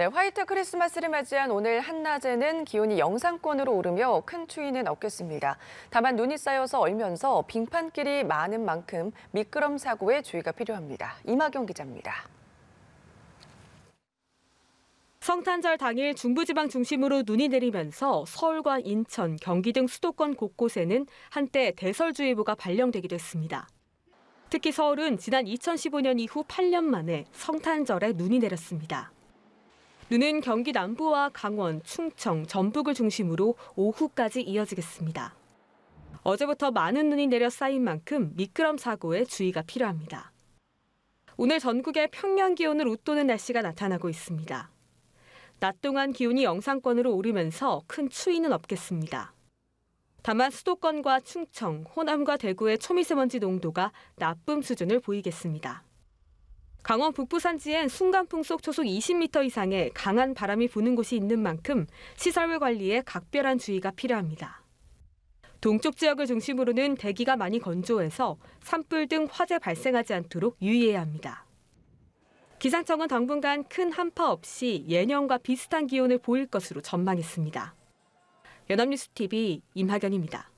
네, 화이트 크리스마스를 맞이한 오늘 한낮에는 기온이 영상권으로 오르며 큰 추위는 없겠습니다. 다만 눈이 쌓여서 얼면서 빙판길이 많은 만큼 미끄럼 사고에 주의가 필요합니다. 이마경 기자입니다. 성탄절 당일 중부지방 중심으로 눈이 내리면서 서울과 인천, 경기 등 수도권 곳곳에는 한때 대설주의보가 발령되기도 했습니다. 특히 서울은 지난 2015년 이후 8년 만에 성탄절에 눈이 내렸습니다. 눈은 경기 남부와 강원, 충청, 전북을 중심으로 오후까지 이어지겠습니다. 어제부터 많은 눈이 내려 쌓인 만큼 미끄럼 사고에 주의가 필요합니다. 오늘 전국에 평년 기온을 웃도는 날씨가 나타나고 있습니다. 낮 동안 기온이 영상권으로 오르면서 큰 추위는 없겠습니다. 다만 수도권과 충청, 호남과 대구의 초미세먼지 농도가 나쁨 수준을 보이겠습니다. 강원 북부 산지엔 순간풍 속 초속 20m 이상의 강한 바람이 부는 곳이 있는 만큼 시설물 관리에 각별한 주의가 필요합니다. 동쪽 지역을 중심으로는 대기가 많이 건조해서 산불 등 화재 발생하지 않도록 유의해야 합니다. 기상청은 당분간 큰 한파 없이 예년과 비슷한 기온을 보일 것으로 전망했습니다. 연합뉴스TV 임하경입니다.